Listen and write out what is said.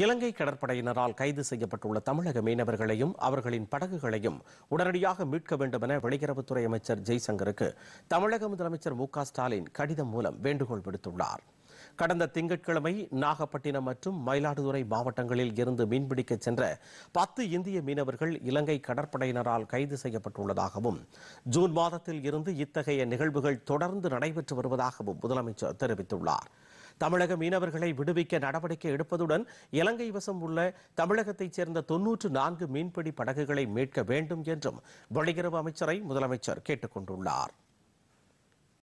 இலங்கை கடற்படையினரால் கைது செய்யப்பட்டுள்ள தமிழக மீனவர்களையும் அவர்களின் படகுகளையும் உடனடியாக மீட்க வேண்டும் என வெளியுறவுத்துறை அமைச்சர் ஜெய்சங்கருக்கு தமிழக முதலமைச்சர் மு ஸ்டாலின் கடிதம் மூலம் வேண்டுகோள் விடுத்துள்ளார் கடந்த திங்கட்கிழமை நாகப்பட்டினம் மற்றும் மயிலாடுதுறை மாவட்டங்களில் இருந்து மீன்பிடிக்கச் சென்ற பத்து இந்திய மீனவர்கள் இலங்கை கடற்படையினரால் கைது செய்யப்பட்டுள்ளதாகவும் ஜூன் மாதத்தில் இருந்து இத்தகைய நிகழ்வுகள் தொடர்ந்து நடைபெற்று வருவதாகவும் முதலமைச்சர் தெரிவித்துள்ளார் தமிழக மீனவர்களை விடுவிக்க நடவடிக்கை எடுப்பதுடன் இலங்கை வசம் உள்ள தமிழகத்தைச் சேர்ந்த தொன்னூற்று நான்கு மீன்பிடி படகுகளை மீட்க வேண்டும் என்றும் வெளியுறவு அமைச்சரை முதலமைச்சர் கேட்டுக் கொண்டுள்ளார்